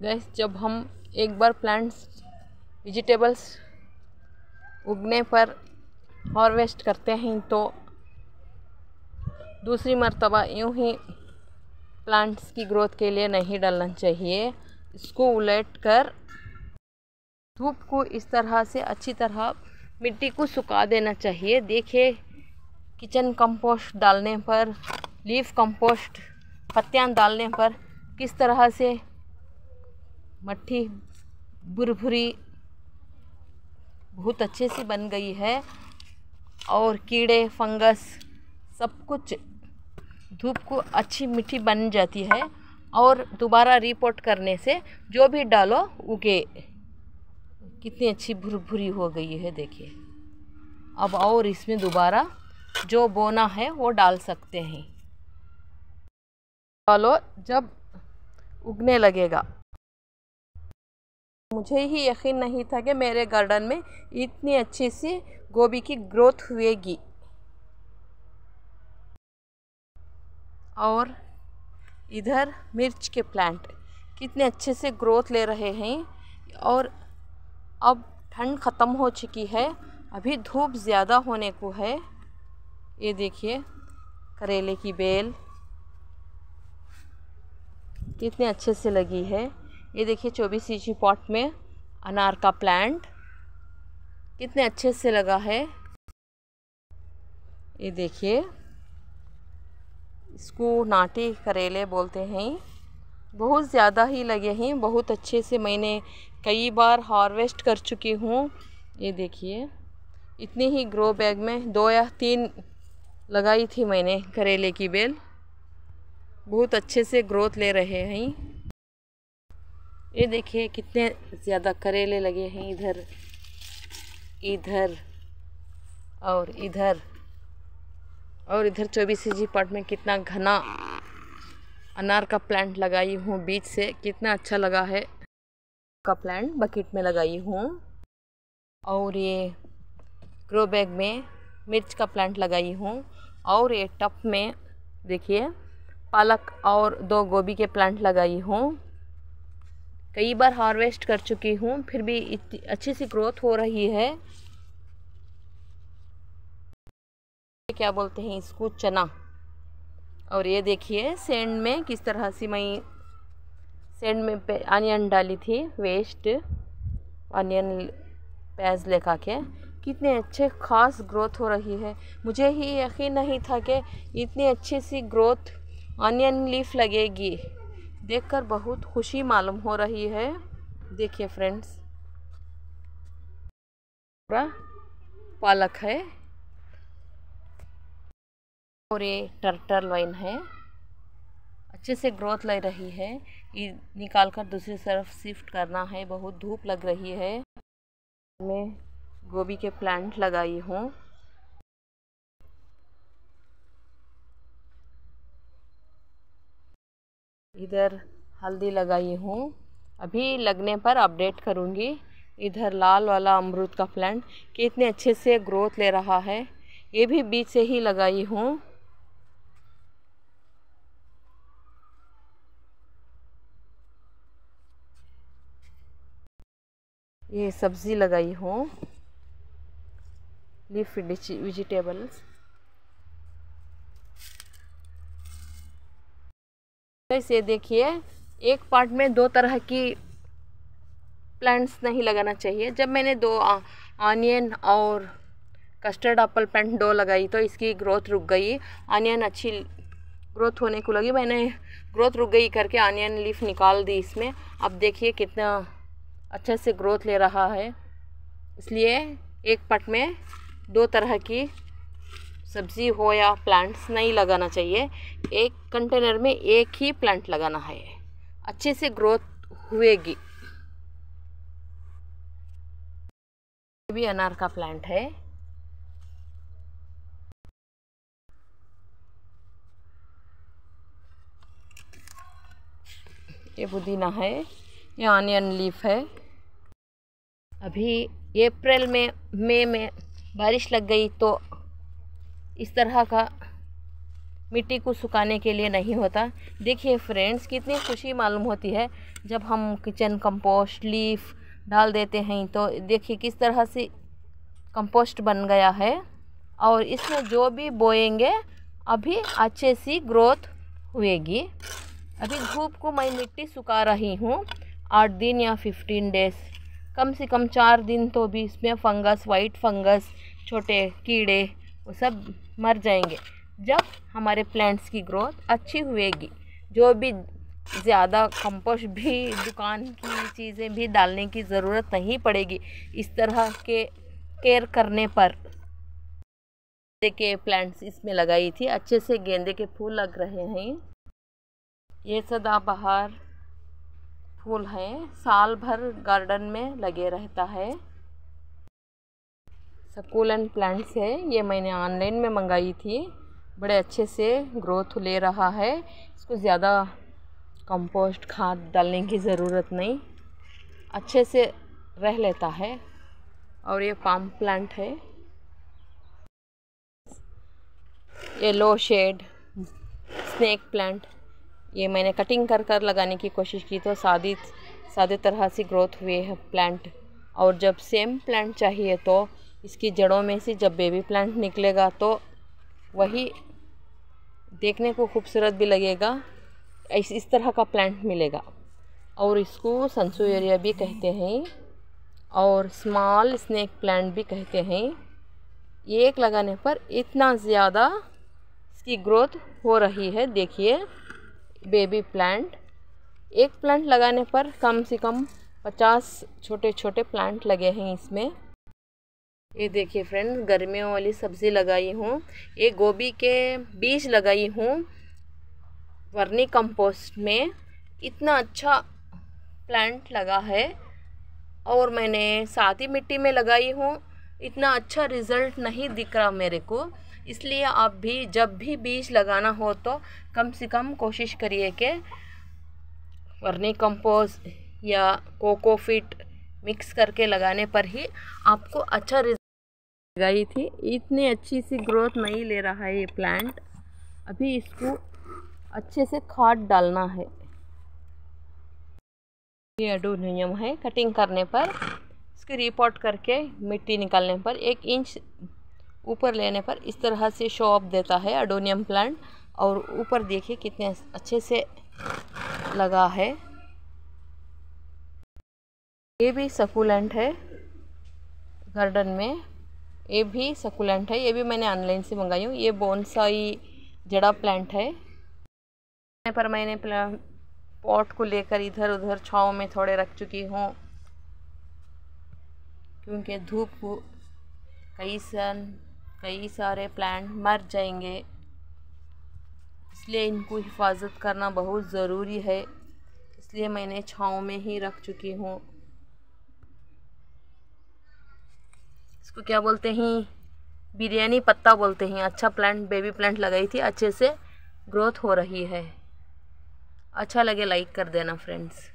gas जब हम एक बार प्लांट्स वेजिटेबल्स उगने पर हार्वेस्ट करते हैं तो दूसरी मरतबा यूं ही प्लांट्स की ग्रोथ के लिए नहीं डालना चाहिए इसको उलट कर धूप को इस तरह से अच्छी तरह मिट्टी को सुखा देना चाहिए देखिए किचन कंपोस्ट डालने पर लीफ कंपोस्ट पत्तियाँ डालने पर किस तरह से मट्ठी भुरभुरी बहुत अच्छे से बन गई है और कीड़े फंगस सब कुछ धूप को अच्छी मिट्टी बन जाती है और दोबारा रिपोर्ट करने से जो भी डालो उगे कितनी अच्छी भुरभुरी हो गई है देखिए अब और इसमें दोबारा जो बोना है वो डाल सकते हैं डालो जब उगने लगेगा मुझे ही यकीन नहीं था कि मेरे गार्डन में इतनी अच्छी सी गोभी की ग्रोथ हुएगी और इधर मिर्च के प्लांट कितने अच्छे से ग्रोथ ले रहे हैं और अब ठंड ख़त्म हो चुकी है अभी धूप ज़्यादा होने को है ये देखिए करेले की बेल कितने अच्छे से लगी है ये देखिए चौबीस इंची पॉट में अनार का प्लांट कितने अच्छे से लगा है ये देखिए इसको नाटी करेले बोलते हैं बहुत ज़्यादा ही लगे हैं बहुत अच्छे से मैंने कई बार हार्वेस्ट कर चुकी हूँ ये देखिए इतनी ही ग्रो बैग में दो या तीन लगाई थी मैंने करेले की बेल बहुत अच्छे से ग्रोथ ले रहे हैं ये देखिए कितने ज़्यादा करेले लगे हैं इधर इधर और इधर और इधर चौबीस जी पार्ट में कितना घना अनार का प्लांट लगाई हूँ बीच से कितना अच्छा लगा है का प्लांट बकेट में लगाई हूँ और ये ग्रो बैग में मिर्च का प्लांट लगाई हूँ और ये टप में देखिए पालक और दो गोभी के प्लांट लगाई हूँ कई बार हार्वेस्ट कर चुकी हूँ फिर भी अच्छी सी ग्रोथ हो रही है क्या बोलते हैं इसको चना और ये देखिए सेंड में किस तरह से मैं सेंड में अनियन डाली थी वेस्ट अनियन प्याज लेखा के कितने अच्छे खास ग्रोथ हो रही है मुझे ही यकीन नहीं था कि इतनी अच्छी सी ग्रोथ अनियन लीफ लगेगी देखकर बहुत खुशी मालूम हो रही है देखिए फ्रेंड्स पूरा पालक है और ये टर्टल लाइन है अच्छे से ग्रोथ ले रही है ये निकाल कर दूसरी तरफ शिफ्ट करना है बहुत धूप लग रही है मैं गोभी के प्लांट लगाई हूँ इधर हल्दी लगाई हूँ अभी लगने पर अपडेट करूँगी इधर लाल वाला अमरूद का प्लांट कितने अच्छे से ग्रोथ ले रहा है ये भी बीच से ही लगाई हूँ ये सब्ज़ी लगाई हूँ लीफ वेजिटेबल्स कैसे देखिए एक पार्ट में दो तरह की प्लांट्स नहीं लगाना चाहिए जब मैंने दो ऑनियन और कस्टर्ड एप्पल प्लांट दो लगाई तो इसकी ग्रोथ रुक गई ऑनियन अच्छी ग्रोथ होने को लगी मैंने ग्रोथ रुक गई करके ऑनियन लीफ निकाल दी इसमें अब देखिए कितना अच्छे से ग्रोथ ले रहा है इसलिए एक पट में दो तरह की सब्जी हो या प्लांट्स नहीं लगाना चाहिए एक कंटेनर में एक ही प्लांट लगाना है अच्छे से ग्रोथ हुएगी भी अनार का प्लांट है ये पुदीना है ये ऑनियन लीफ है अभी अप्रैल में मई में, में बारिश लग गई तो इस तरह का मिट्टी को सुखाने के लिए नहीं होता देखिए फ्रेंड्स कितनी खुशी मालूम होती है जब हम किचन कंपोस्ट लीफ डाल देते हैं तो देखिए किस तरह से कंपोस्ट बन गया है और इसमें जो भी बोएंगे अभी अच्छे सी ग्रोथ हुएगी अभी धूप को मैं मिट्टी सुखा रही हूँ आठ दिन या फिफ्टीन डेज कम से कम चार दिन तो भी इसमें फंगस वाइट फंगस छोटे कीड़े वो सब मर जाएंगे जब हमारे प्लांट्स की ग्रोथ अच्छी हुएगी जो भी ज़्यादा कंपोस्ट भी दुकान की चीज़ें भी डालने की ज़रूरत नहीं पड़ेगी इस तरह के केयर करने पर गेंदे के प्लांट्स इसमें लगाई थी अच्छे से गेंदे के फूल लग रहे हैं ये सदाबहार फूल हैं साल भर गार्डन में लगे रहता है सकुलन प्लांट्स है ये मैंने ऑनलाइन में मंगाई थी बड़े अच्छे से ग्रोथ ले रहा है इसको ज़्यादा कंपोस्ट खाद डालने की ज़रूरत नहीं अच्छे से रह लेता है और ये पाम प्लांट है ये लो शेड स्नैक प्लांट ये मैंने कटिंग कर कर लगाने की कोशिश की तो सादी सादे तरह से ग्रोथ हुए है प्लांट और जब सेम प्लांट चाहिए तो इसकी जड़ों में से जब बेबी प्लांट निकलेगा तो वही देखने को खूबसूरत भी लगेगा इस इस तरह का प्लांट मिलेगा और इसको संसो एरिया भी कहते हैं और स्मॉल स्नैक प्लांट भी कहते हैं एक लगाने पर इतना ज़्यादा इसकी ग्रोथ हो रही है देखिए बेबी प्लांट एक प्लांट लगाने पर कम से कम पचास छोटे छोटे प्लांट लगे हैं इसमें ये देखिए फ्रेंड्स गर्मियों वाली सब्ज़ी लगाई हूँ ये गोभी के बीज लगाई हूँ वर्नी कंपोस्ट में इतना अच्छा प्लांट लगा है और मैंने ही मिट्टी में लगाई हूँ इतना अच्छा रिज़ल्ट नहीं दिख रहा मेरे को इसलिए आप भी जब भी बीज लगाना हो तो कम से कम कोशिश करिए कि वर्नी कंपोस्ट या कोकोफिट मिक्स करके लगाने पर ही आपको अच्छा रिजल्ट गई थी इतनी अच्छी सी ग्रोथ नहीं ले रहा है ये प्लांट अभी इसको अच्छे से खाद डालना है ये नियम है कटिंग करने पर इसके रिपोर्ट करके मिट्टी निकालने पर एक इंच ऊपर लेने पर इस तरह से शो ऑफ देता है एडोनियम प्लांट और ऊपर देखिए कितने अच्छे से लगा है ये भी सकुलेंट है गार्डन में ये भी सकुलेंट है ये भी मैंने ऑनलाइन से मंगाई हूँ ये बोनसाई जड़ा प्लांट है पर मैंने पॉट को लेकर इधर उधर छाँव में थोड़े रख चुकी हूँ क्योंकि धूप कई सन कई सारे प्लांट मर जाएंगे इसलिए इनको हिफाजत करना बहुत ज़रूरी है इसलिए मैंने छाँव में ही रख चुकी हूँ इसको क्या बोलते हैं बिरयानी पत्ता बोलते हैं अच्छा प्लांट बेबी प्लांट लगाई थी अच्छे से ग्रोथ हो रही है अच्छा लगे लाइक कर देना फ्रेंड्स